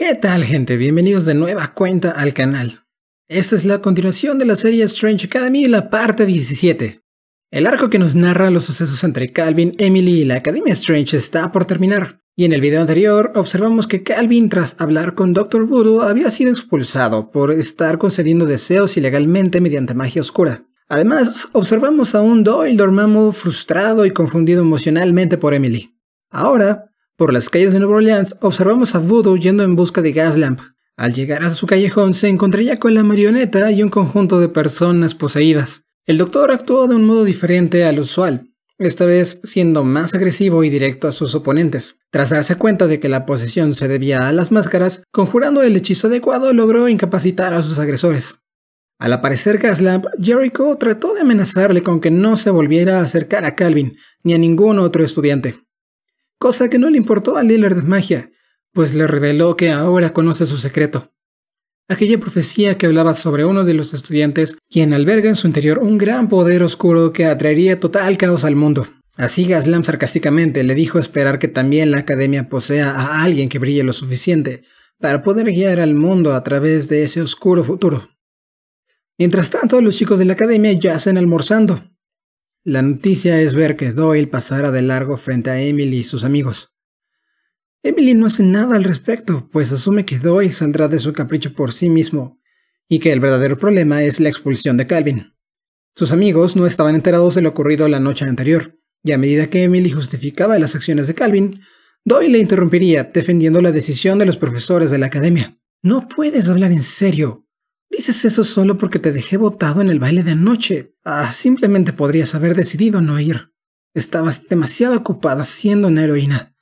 ¿Qué tal gente? Bienvenidos de nueva cuenta al canal. Esta es la continuación de la serie Strange Academy, la parte 17. El arco que nos narra los sucesos entre Calvin, Emily y la Academia Strange está por terminar, y en el video anterior observamos que Calvin tras hablar con Dr. Voodoo había sido expulsado por estar concediendo deseos ilegalmente mediante magia oscura. Además, observamos a un Doyle Dormammu frustrado y confundido emocionalmente por Emily. Ahora, por las calles de Nueva Orleans observamos a Voodoo yendo en busca de Gaslamp. Al llegar a su callejón se encontraría con la marioneta y un conjunto de personas poseídas. El doctor actuó de un modo diferente al usual, esta vez siendo más agresivo y directo a sus oponentes. Tras darse cuenta de que la posesión se debía a las máscaras, conjurando el hechizo adecuado logró incapacitar a sus agresores. Al aparecer Gaslamp, Jericho trató de amenazarle con que no se volviera a acercar a Calvin ni a ningún otro estudiante cosa que no le importó a Lillard de magia, pues le reveló que ahora conoce su secreto. Aquella profecía que hablaba sobre uno de los estudiantes, quien alberga en su interior un gran poder oscuro que atraería total caos al mundo. Así Gaslam sarcásticamente le dijo esperar que también la academia posea a alguien que brille lo suficiente para poder guiar al mundo a través de ese oscuro futuro. Mientras tanto, los chicos de la academia yacen almorzando, la noticia es ver que Doyle pasara de largo frente a Emily y sus amigos. Emily no hace nada al respecto, pues asume que Doyle saldrá de su capricho por sí mismo y que el verdadero problema es la expulsión de Calvin. Sus amigos no estaban enterados de lo ocurrido la noche anterior, y a medida que Emily justificaba las acciones de Calvin, Doyle le interrumpiría defendiendo la decisión de los profesores de la academia. No puedes hablar en serio, Dices eso solo porque te dejé botado en el baile de anoche. Ah, simplemente podrías haber decidido no ir. Estabas demasiado ocupada siendo una heroína.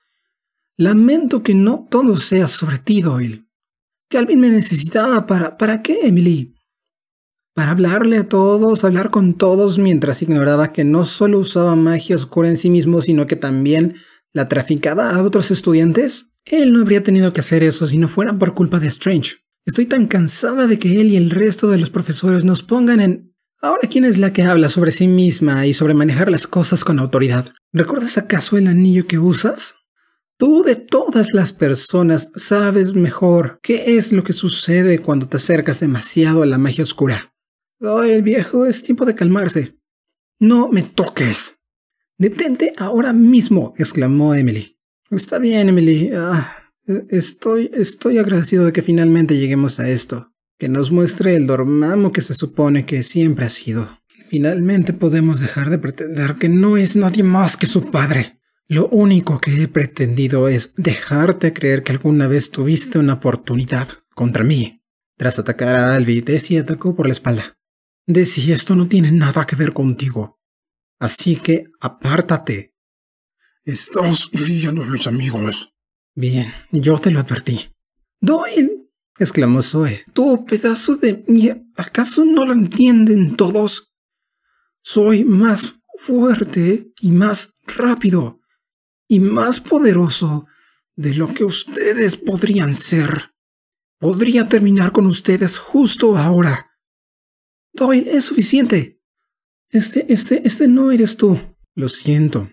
Lamento que no todo sea sobre ti, Doyle. alguien me necesitaba para... ¿Para qué, Emily? Para hablarle a todos, hablar con todos mientras ignoraba que no solo usaba magia oscura en sí mismo, sino que también la traficaba a otros estudiantes. Él no habría tenido que hacer eso si no fuera por culpa de Strange. Estoy tan cansada de que él y el resto de los profesores nos pongan en... Ahora, ¿quién es la que habla sobre sí misma y sobre manejar las cosas con autoridad? ¿Recuerdas acaso el anillo que usas? Tú de todas las personas sabes mejor qué es lo que sucede cuando te acercas demasiado a la magia oscura. Oh, el viejo, es tiempo de calmarse. No me toques. Detente ahora mismo, exclamó Emily. Está bien, Emily. Ah, Estoy, estoy agradecido de que finalmente lleguemos a esto, que nos muestre el dormamo que se supone que siempre ha sido. Finalmente podemos dejar de pretender que no es nadie más que su padre. Lo único que he pretendido es dejarte creer que alguna vez tuviste una oportunidad contra mí. Tras atacar a Alvi, Desi atacó por la espalda. Desi, esto no tiene nada que ver contigo. Así que apártate. Estás hiriendo mis amigos. Bien, yo te lo advertí. Doyle, exclamó Zoe. Tú, pedazo de mía. ¿acaso no lo entienden todos? Soy más fuerte y más rápido y más poderoso de lo que ustedes podrían ser. Podría terminar con ustedes justo ahora. Doyle, es suficiente. Este, este, este no eres tú. Lo siento.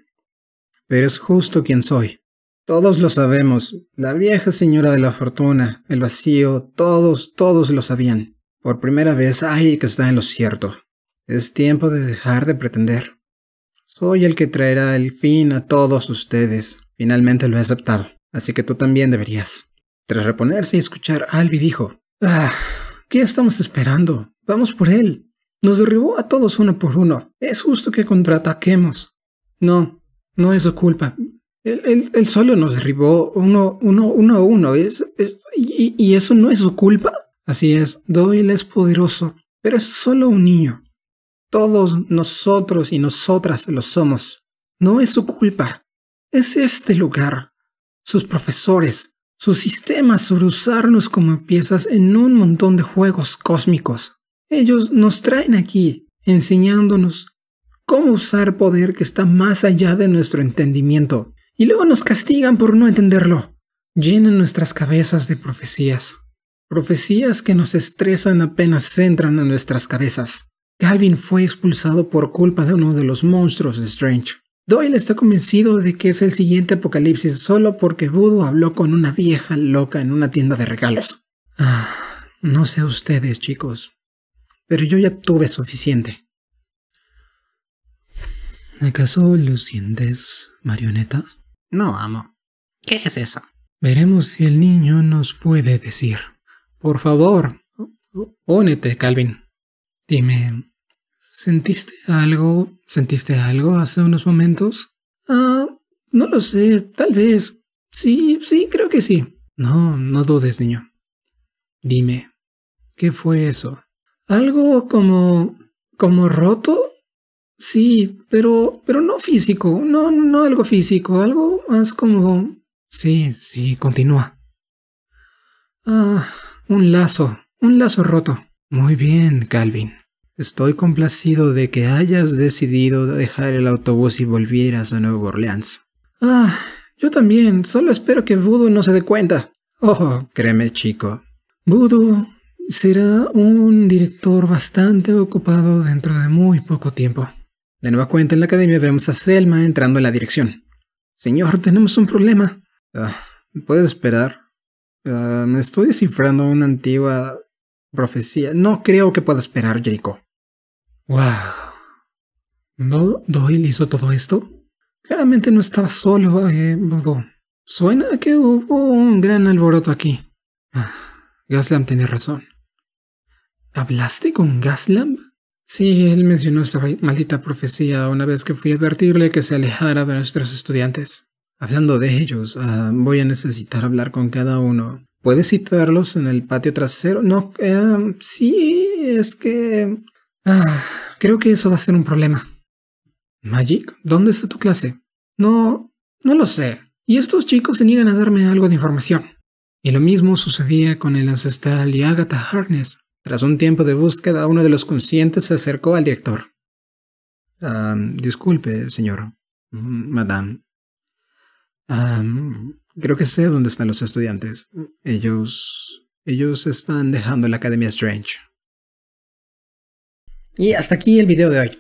pero es justo quien soy. Todos lo sabemos, la vieja señora de la fortuna, el vacío, todos, todos lo sabían. Por primera vez hay que está en lo cierto. Es tiempo de dejar de pretender. Soy el que traerá el fin a todos ustedes. Finalmente lo he aceptado, así que tú también deberías. Tras reponerse y escuchar, Albi dijo, Ah, ¿qué estamos esperando? Vamos por él. Nos derribó a todos uno por uno. Es justo que contraataquemos. No, no es su culpa. Él, solo nos derribó uno, uno, uno a uno. Es, y, y, eso no es su culpa. Así es, Doyle es poderoso, pero es solo un niño. Todos nosotros y nosotras lo somos. No es su culpa. Es este lugar, sus profesores, sus sistemas sobre usarnos como piezas en un montón de juegos cósmicos. Ellos nos traen aquí, enseñándonos cómo usar poder que está más allá de nuestro entendimiento y luego nos castigan por no entenderlo. Llenan nuestras cabezas de profecías. Profecías que nos estresan apenas entran en nuestras cabezas. Calvin fue expulsado por culpa de uno de los monstruos de Strange. Doyle está convencido de que es el siguiente apocalipsis solo porque Budo habló con una vieja loca en una tienda de regalos. Ah, no sé ustedes, chicos, pero yo ya tuve suficiente. ¿Acaso los sientes, marioneta? No, amo. ¿Qué es eso? Veremos si el niño nos puede decir. Por favor, únete, Calvin. Dime, ¿sentiste algo? ¿Sentiste algo hace unos momentos? Ah, no lo sé, tal vez. Sí, sí, creo que sí. No, no dudes, niño. Dime, ¿qué fue eso? Algo como... como roto Sí, pero, pero no físico, no, no algo físico, algo más como... Sí, sí, continúa. Ah, un lazo, un lazo roto. Muy bien, Calvin. Estoy complacido de que hayas decidido dejar el autobús y volvieras a Nueva Orleans. Ah, yo también, solo espero que Voodoo no se dé cuenta. Oh, créeme, chico. Voodoo será un director bastante ocupado dentro de muy poco tiempo. De nueva cuenta en la academia vemos a Selma entrando en la dirección. Señor, tenemos un problema. Ah, ¿Puedes esperar? Ah, me estoy descifrando una antigua profecía. No creo que pueda esperar, Jericho. Wow. ¿No Doyle hizo todo esto? Claramente no estaba solo, eh, Suena que hubo un gran alboroto aquí. Ah, Gaslam tenía razón. ¿Hablaste con Gaslam? Sí, él mencionó esta maldita profecía una vez que fui a advertirle que se alejara de nuestros estudiantes. Hablando de ellos, ah, voy a necesitar hablar con cada uno. ¿Puedes citarlos en el patio trasero? No, eh, sí, es que... Ah, creo que eso va a ser un problema. Magic, ¿dónde está tu clase? No, no lo sé. Y estos chicos se niegan a darme algo de información. Y lo mismo sucedía con el ancestral y Agatha Harkness. Tras un tiempo de búsqueda, uno de los conscientes se acercó al director. disculpe, señor. Mm, madame. creo que sé dónde están los estudiantes. Ellos... Ellos están dejando la Academia Strange. Y hasta aquí el video de hoy.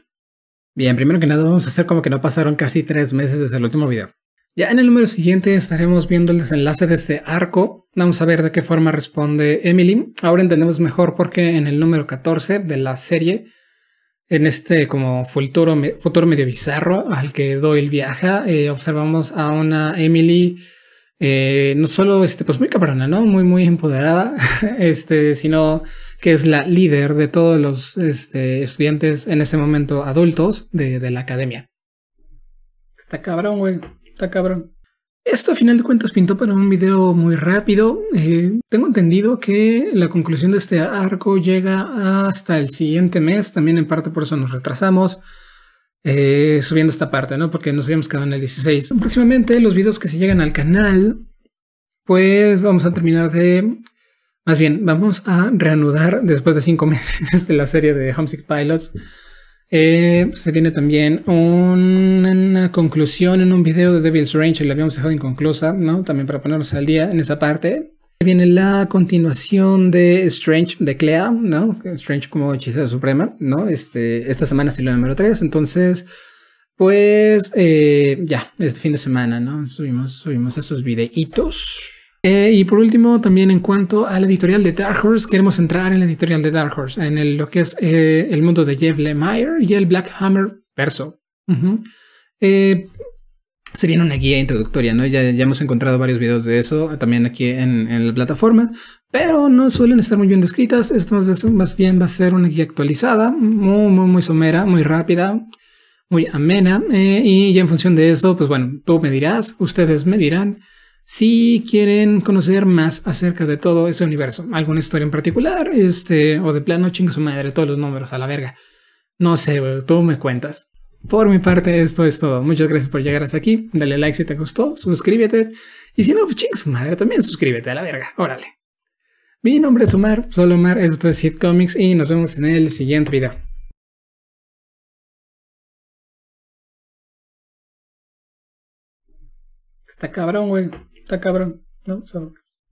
Bien, primero que nada vamos a hacer como que no pasaron casi tres meses desde el último video. Ya en el número siguiente estaremos viendo el desenlace de este arco Vamos a ver de qué forma responde Emily. Ahora entendemos mejor por qué en el número 14 de la serie, en este como futuro, futuro medio bizarro al que Doyle viaja, eh, observamos a una Emily eh, no solo este, pues muy cabrona, ¿no? Muy, muy empoderada, este, sino que es la líder de todos los este, estudiantes en ese momento adultos de la academia. Está cabrón, güey. Está cabrón. Esto a final de cuentas pintó para un video muy rápido. Eh, tengo entendido que la conclusión de este arco llega hasta el siguiente mes, también en parte por eso nos retrasamos. Eh, subiendo esta parte, ¿no? Porque nos habíamos quedado en el 16. Próximamente los videos que se llegan al canal, pues vamos a terminar de... Más bien, vamos a reanudar después de cinco meses de la serie de Homesick Pilots. Eh, se viene también una conclusión en un video de Devil's Range, la habíamos dejado inconclusa, ¿no? También para ponernos al día en esa parte. Viene la continuación de Strange de Clea, ¿no? Strange como hechicera suprema, ¿no? Este, esta semana es el número 3, entonces, pues eh, ya, este fin de semana, ¿no? Subimos, subimos esos videitos. Eh, y por último, también en cuanto a la editorial de Dark Horse, queremos entrar en la editorial de Dark Horse, en lo que es eh, el mundo de Jeff Lemire y el Black Hammer verso. Eh, se viene una guía introductoria, ¿no? Ya, hemos encontrado varios videos de eso también aquí en, la plataforma, pero no suelen estar muy bien descritas. Esto más bien va a ser una guía actualizada, muy, muy, somera, muy rápida, muy amena. y ya en función de eso, pues bueno, tú me dirás, ustedes me dirán si quieren conocer más acerca de todo ese universo, alguna historia en particular, este, o de plano chingo su madre, todos los números a la verga. No sé, tú me cuentas. Por mi parte, esto es todo. Muchas gracias por llegar hasta aquí. Dale like si te gustó, suscríbete. Y si no, pues chingo su madre, también suscríbete a la verga. Órale. Mi nombre es Omar, solo Omar, esto es Hit Comics y nos vemos en el siguiente video. Está cabrón, güey está cabrón, ¿no? O